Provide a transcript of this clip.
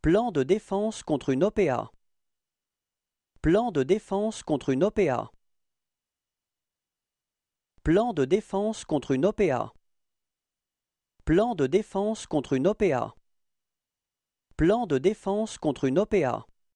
Plan de défense contre une OPA. Plan de défense contre une OPA. Plan de défense contre une OPA. Plan de défense contre une OPA. Plan de défense contre une OPA.